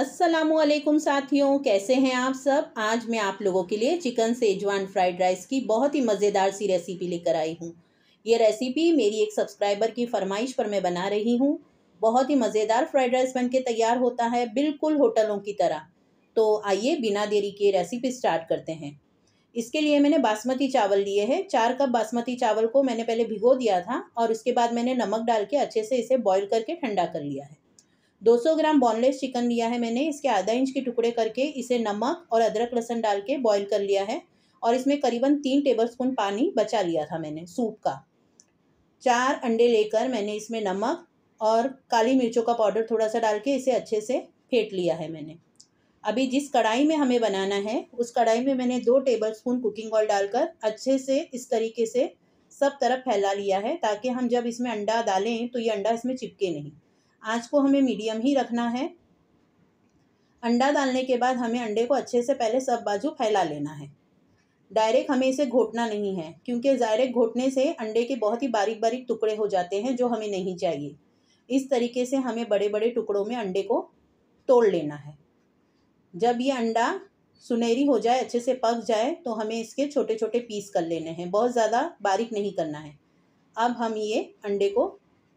असलम साथियों कैसे हैं आप सब आज मैं आप लोगों के लिए चिकन सेजवान फ्राइड राइस की बहुत ही मज़ेदार सी रेसिपी लेकर आई हूँ ये रेसिपी मेरी एक सब्सक्राइबर की फरमाइश पर मैं बना रही हूँ बहुत ही मज़ेदार फ्राइड राइस बन के तैयार होता है बिल्कुल होटलों की तरह तो आइए बिना देरी के रेसिपी स्टार्ट करते हैं इसके लिए मैंने बासमती चावल लिए हैं चार कप बासमती चावल को मैंने पहले भिगो दिया था और उसके बाद मैंने नमक डाल के अच्छे से इसे बॉयल करके ठंडा कर लिया है 200 ग्राम बोनलेस चिकन लिया है मैंने इसके आधा इंच के टुकड़े करके इसे नमक और अदरक लहसन डाल के बॉईल कर लिया है और इसमें करीबन तीन टेबलस्पून पानी बचा लिया था मैंने सूप का चार अंडे लेकर मैंने इसमें नमक और काली मिर्चों का पाउडर थोड़ा सा डाल के इसे अच्छे से फेंट लिया है मैंने अभी जिस कढ़ाई में हमें बनाना है उस कढ़ाई में मैंने दो स्पून कुकिंग ऑयल डालकर अच्छे से इस तरीके से सब तरफ फैला लिया है ताकि हम जब इसमें अंडा डालें तो ये अंडा इसमें चिपके नहीं आँच को हमें मीडियम ही रखना है अंडा डालने के बाद हमें अंडे को अच्छे से पहले सब बाजू फैला लेना है डायरेक्ट हमें इसे घोटना नहीं है क्योंकि डायरेक्ट घोटने से अंडे के बहुत ही बारीक बारीक टुकड़े हो जाते हैं जो हमें नहीं चाहिए इस तरीके से हमें बड़े बड़े टुकड़ों में अंडे को तोड़ लेना है जब ये अंडा सुनहरी हो जाए अच्छे से पक जाए तो हमें इसके छोटे छोटे पीस कर लेने हैं बहुत ज़्यादा बारीक नहीं करना है अब हम ये अंडे को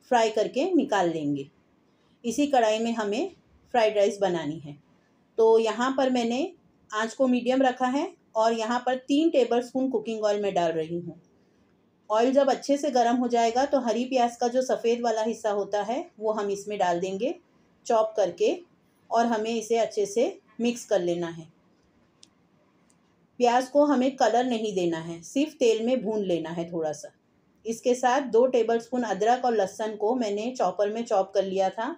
फ्राई करके निकाल लेंगे इसी कढ़ाई में हमें फ्राइड राइस बनानी है तो यहाँ पर मैंने आँच को मीडियम रखा है और यहाँ पर तीन टेबल स्पून कुकिंग ऑयल मैं डाल रही हूँ ऑयल जब अच्छे से गर्म हो जाएगा तो हरी प्याज का जो सफ़ेद वाला हिस्सा होता है वो हम इसमें डाल देंगे चॉप करके और हमें इसे अच्छे से मिक्स कर लेना है प्याज को हमें कलर नहीं देना है सिर्फ तेल में भून लेना है थोड़ा सा इसके साथ दो टेबलस्पून अदरक और लहसुन को मैंने चॉपर में चॉप कर लिया था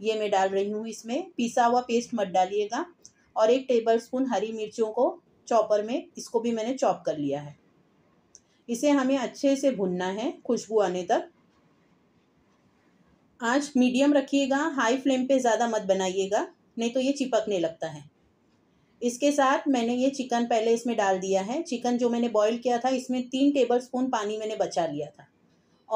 ये मैं डाल रही हूँ इसमें पिसा हुआ पेस्ट मत डालिएगा और एक टेबल स्पून हरी मिर्चों को चॉपर में इसको भी मैंने चॉप कर लिया है इसे हमें अच्छे से भुनना है खुशबू आने तक आज मीडियम रखिएगा हाई फ्लेम पे ज़्यादा मत बनाइएगा नहीं तो ये चिपकने लगता है इसके साथ मैंने ये चिकन पहले इसमें डाल दिया है चिकन जो मैंने बॉईल किया था इसमें तीन टेबल स्पून पानी मैंने बचा लिया था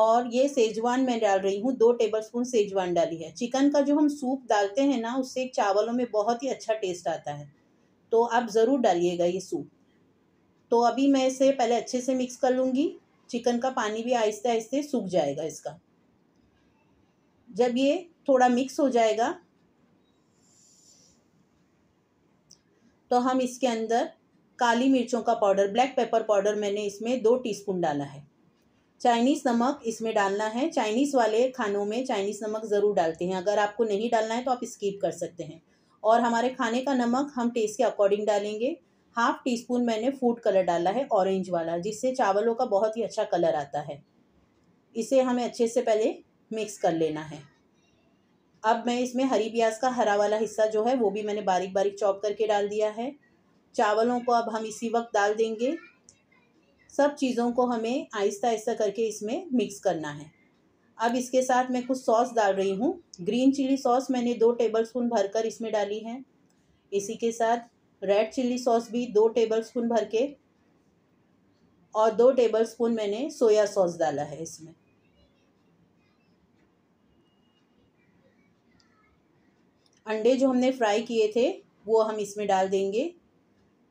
और ये सेजवान मैं डाल रही हूँ दो टेबलस्पून सेजवान डाली है चिकन का जो हम सूप डालते हैं ना उससे चावलों में बहुत ही अच्छा टेस्ट आता है तो आप ज़रूर डालिएगा ये सूप तो अभी मैं इसे पहले अच्छे से मिक्स कर लूँगी चिकन का पानी भी आहिस्ते आहिस्ते सूख जाएगा इसका जब ये थोड़ा मिक्स हो जाएगा तो हम इसके अंदर काली मिर्चों का पाउडर ब्लैक पेपर पाउडर मैंने इसमें दो टीस्पून डाला है चाइनीज़ नमक इसमें डालना है चाइनीज़ वाले खानों में चाइनीज़ नमक ज़रूर डालते हैं अगर आपको नहीं डालना है तो आप स्कीप कर सकते हैं और हमारे खाने का नमक हम टेस्ट के अकॉर्डिंग डालेंगे हाफ टी स्पून मैंने फूड कलर डाला है ऑरेंज वाला जिससे चावलों का बहुत ही अच्छा कलर आता है इसे हमें अच्छे से पहले मिक्स कर लेना है अब मैं इसमें हरी प्याज का हरा वाला हिस्सा जो है वो भी मैंने बारीक बारीक चॉप करके डाल दिया है चावलों को अब हम इसी वक्त डाल देंगे सब चीज़ों को हमें आहिस्ता आहिस्ता करके इसमें मिक्स करना है अब इसके साथ मैं कुछ सॉस डाल रही हूँ ग्रीन चिली सॉस मैंने दो टेबल स्पून भर कर इसमें डाली है इसी के साथ रेड चिली सॉस भी दो टेबल स्पून भर के और दो टेबल स्पून मैंने सोया सॉस डाला है इसमें अंडे जो हमने फ्राई किए थे वो हम इसमें डाल देंगे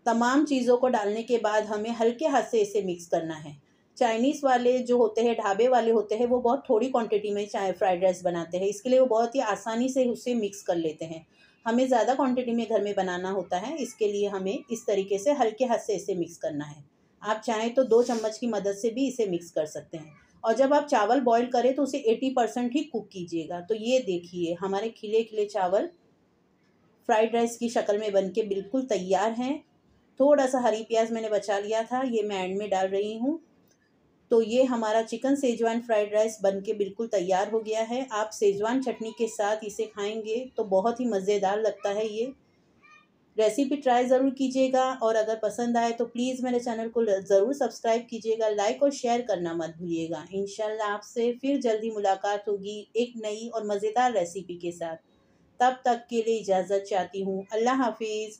तमाम चीज़ों को डालने के बाद हमें हल्के हाथ से इसे मिक्स करना है चाइनीज़ वाले जो होते हैं ढाबे वाले होते हैं वो बहुत थोड़ी क्वांटिटी में चाय फ्राइड राइस बनाते हैं इसके लिए वो बहुत ही आसानी से उसे मिक्स कर लेते हैं हमें ज़्यादा क्वांटिटी में घर में बनाना होता है इसके लिए हमें इस तरीके से हल्के हाथ से इसे मिक्स करना है आप चाहें तो दो चम्मच की मदद से भी इसे मिक्स कर सकते हैं और जब आप चावल बॉईल करें तो उसे एटी परसेंट ही कुक कीजिएगा तो ये देखिए हमारे खिले खिले चावल फ्राइड राइस की शक्ल में बन के बिल्कुल तैयार हैं थोड़ा सा हरी प्याज मैंने बचा लिया था ये मैं एंड में डाल रही हूँ तो ये हमारा चिकन सेजवान फ्राइड राइस बन के बिल्कुल तैयार हो गया है आप सेजवान चटनी के साथ इसे खाएंगे तो बहुत ही मज़ेदार लगता है ये रेसिपी ट्राई ज़रूर कीजिएगा और अगर पसंद आए तो प्लीज़ मेरे चैनल को ज़रूर सब्सक्राइब कीजिएगा लाइक और शेयर करना मत भूलिएगा इन आपसे फिर जल्दी मुलाकात होगी एक नई और मज़ेदार रेसिपी के साथ तब तक के लिए इजाज़त चाहती हूँ अल्लाह हाफिज़